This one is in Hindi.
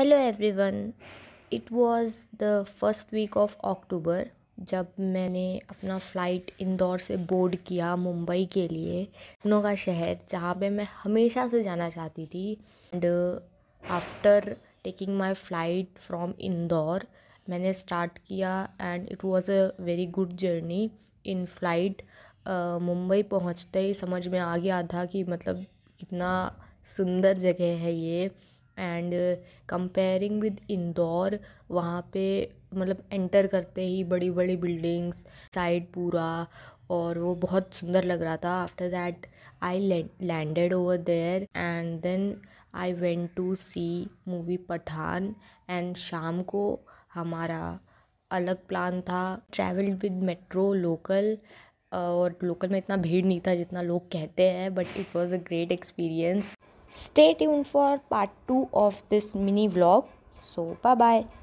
Hello everyone it was the first week of October जब मैंने अपना फ़्लाइट इंदौर से बोर्ड किया मुंबई के लिए लखनऊ का शहर जहाँ पे मैं हमेशा से जाना चाहती थी and after taking my flight from Indore मैंने स्टार्ट किया and it was a very good journey in flight Mumbai पहुँचते ही समझ में आ गया था कि मतलब कितना सुंदर जगह है ये एंड कंपेयरिंग विद इंदौर वहाँ पे मतलब एंटर करते ही बड़ी बड़ी बिल्डिंग्स साइड पूरा और वो बहुत सुंदर लग रहा था after that I landed over there and then I went to see movie Pathaan and शाम को हमारा अलग प्लान था ट्रैवल विद मेट्रो लोकल और लोकल में इतना भीड़ नहीं था जितना लोग कहते हैं but it was a great experience Stay tuned for part 2 of this mini vlog. So, bye bye.